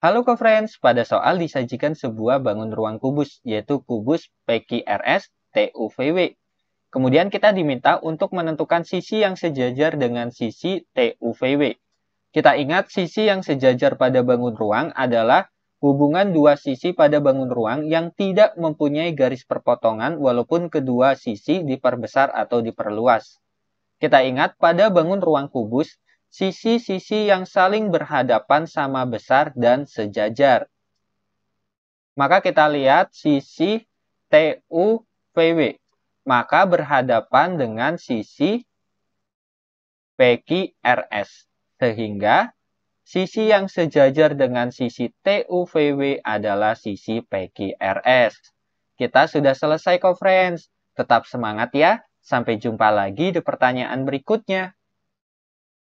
Halo co-friends, pada soal disajikan sebuah bangun ruang kubus, yaitu kubus PQRS TUVW. Kemudian kita diminta untuk menentukan sisi yang sejajar dengan sisi TUVW. Kita ingat sisi yang sejajar pada bangun ruang adalah hubungan dua sisi pada bangun ruang yang tidak mempunyai garis perpotongan walaupun kedua sisi diperbesar atau diperluas. Kita ingat pada bangun ruang kubus, sisi-sisi yang saling berhadapan sama besar dan sejajar. Maka kita lihat sisi TUVW, maka berhadapan dengan sisi PQRS. Sehingga sisi yang sejajar dengan sisi TUVW adalah sisi PQRS. Kita sudah selesai conference. Tetap semangat ya. Sampai jumpa lagi di pertanyaan berikutnya.